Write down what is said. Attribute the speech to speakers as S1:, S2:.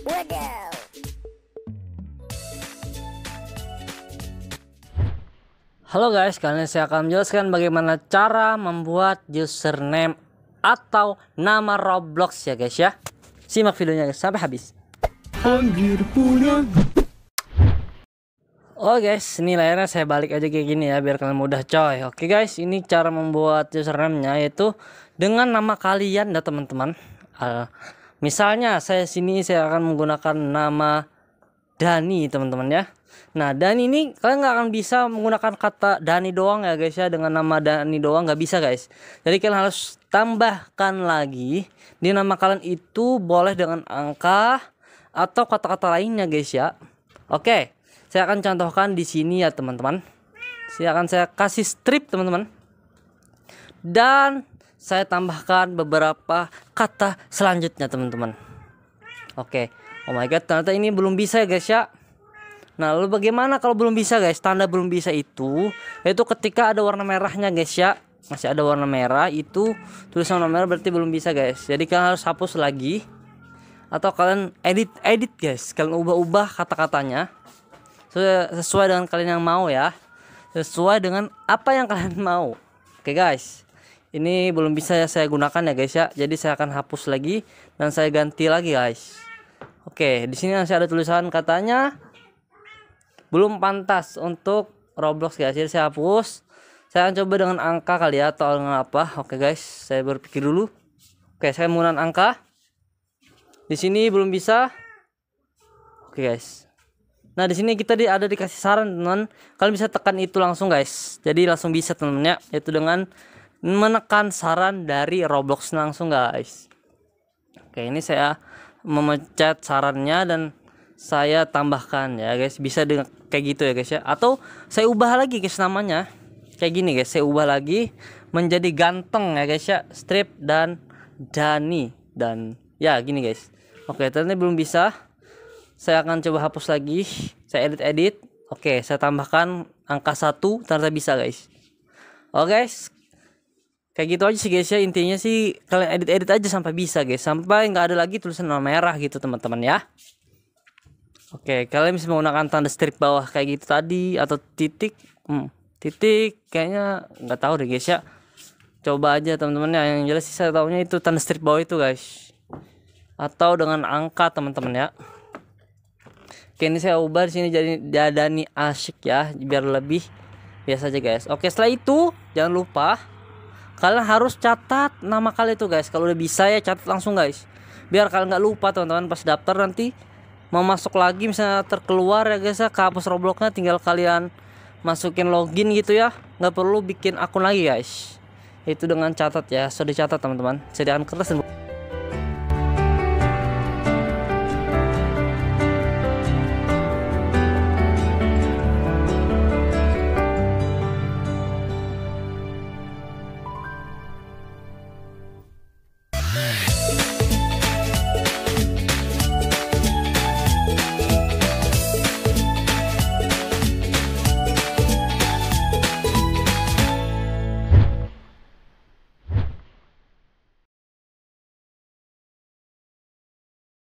S1: Wadaw Halo guys, kali ini saya akan menjelaskan bagaimana cara membuat username atau nama Roblox ya guys ya. Simak videonya guys, sampai habis. Anjir Oh guys, ini layarnya saya balik aja kayak gini ya biar kalian mudah coy. Oke guys, ini cara membuat username-nya yaitu dengan nama kalian ya teman-teman. Uh, Misalnya saya sini saya akan menggunakan nama Dani teman-teman ya. Nah Dani ini kalian nggak akan bisa menggunakan kata Dani doang ya guys ya dengan nama Dani doang nggak bisa guys. Jadi kalian harus tambahkan lagi di nama kalian itu boleh dengan angka atau kata-kata lainnya guys ya. Oke, saya akan contohkan di sini ya teman-teman. Saya akan saya kasih strip teman-teman. Dan saya tambahkan beberapa kata selanjutnya teman-teman oke oh my god ternyata ini belum bisa ya guys ya Nah, lalu bagaimana kalau belum bisa, guys? Tanda belum bisa itu yaitu ketika ada warna merahnya, guys ya. Masih ada warna merah itu tulisan warna merah berarti belum bisa, guys. Jadi kalian harus hapus lagi atau kalian edit edit, guys. Kalian ubah-ubah kata-katanya sesuai dengan kalian yang mau ya. Sesuai dengan apa yang kalian mau. Oke, guys ini belum bisa ya saya gunakan ya guys ya jadi saya akan hapus lagi dan saya ganti lagi guys oke di sini masih ada tulisan katanya belum pantas untuk Roblox guys jadi saya hapus saya akan coba dengan angka kali ya atau dengan apa oke guys saya berpikir dulu oke saya menggunakan angka di sini belum bisa oke guys nah di sini kita di, ada dikasih saran teman kalian bisa tekan itu langsung guys jadi langsung bisa temennya Itu yaitu dengan menekan saran dari Roblox langsung guys oke ini saya memecat sarannya dan saya tambahkan ya guys bisa dengan kayak gitu ya guys ya atau saya ubah lagi guys namanya kayak gini guys saya ubah lagi menjadi ganteng ya guys ya strip dan Dani dan ya gini guys oke ternyata belum bisa saya akan coba hapus lagi saya edit edit oke saya tambahkan angka satu ternyata bisa guys oke guys kayak gitu aja sih guys ya intinya sih kalian edit edit aja sampai bisa guys sampai nggak ada lagi tulisan warna merah gitu teman-teman ya oke kalian bisa menggunakan tanda strip bawah kayak gitu tadi atau titik hmm, titik kayaknya nggak tahu deh guys ya coba aja teman-teman ya yang jelas sih saya tahunya itu tanda strip bawah itu guys atau dengan angka teman-teman ya oke ini saya ubah di sini jadi dadani asik ya biar lebih biasa aja guys oke setelah itu jangan lupa kalian harus catat nama kalian itu guys kalau udah bisa ya catat langsung guys biar kalian nggak lupa teman-teman pas daftar nanti mau masuk lagi misalnya terkeluar ya guys ya kehapus robloknya tinggal kalian masukin login gitu ya nggak perlu bikin akun lagi guys itu dengan catat ya sudah dicatat teman-teman sediakan kertas dan